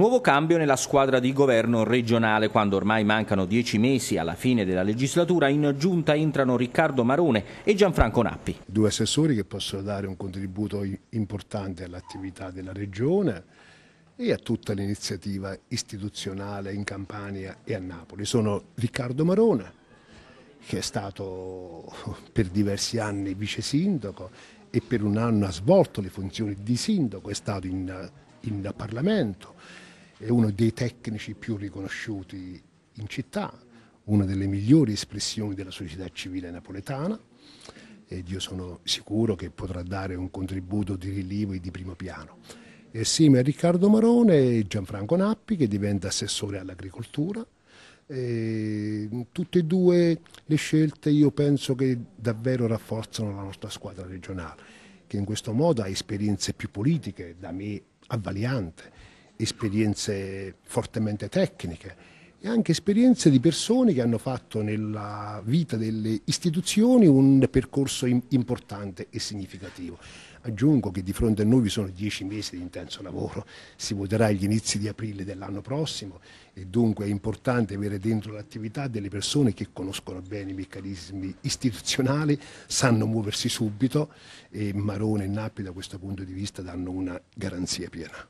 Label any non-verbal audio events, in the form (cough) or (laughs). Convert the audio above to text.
Nuovo cambio nella squadra di governo regionale, quando ormai mancano dieci mesi alla fine della legislatura, in giunta entrano Riccardo Marone e Gianfranco Nappi. Due assessori che possono dare un contributo importante all'attività della regione e a tutta l'iniziativa istituzionale in Campania e a Napoli. Sono Riccardo Marone, che è stato (laughs) per diversi anni vice sindaco e per un anno ha svolto le funzioni di sindaco, è stato in, in Parlamento è uno dei tecnici più riconosciuti in città, una delle migliori espressioni della società civile napoletana ed io sono sicuro che potrà dare un contributo di rilievo e di primo piano. assieme a Riccardo Marone e Gianfranco Nappi che diventa assessore all'agricoltura, eh, tutte e due le scelte io penso che davvero rafforzano la nostra squadra regionale, che in questo modo ha esperienze più politiche, da me avvaliante, esperienze fortemente tecniche e anche esperienze di persone che hanno fatto nella vita delle istituzioni un percorso importante e significativo. Aggiungo che di fronte a noi vi sono dieci mesi di intenso lavoro, si voterà agli inizi di aprile dell'anno prossimo e dunque è importante avere dentro l'attività delle persone che conoscono bene i meccanismi istituzionali, sanno muoversi subito e Marone e Nappi da questo punto di vista danno una garanzia piena.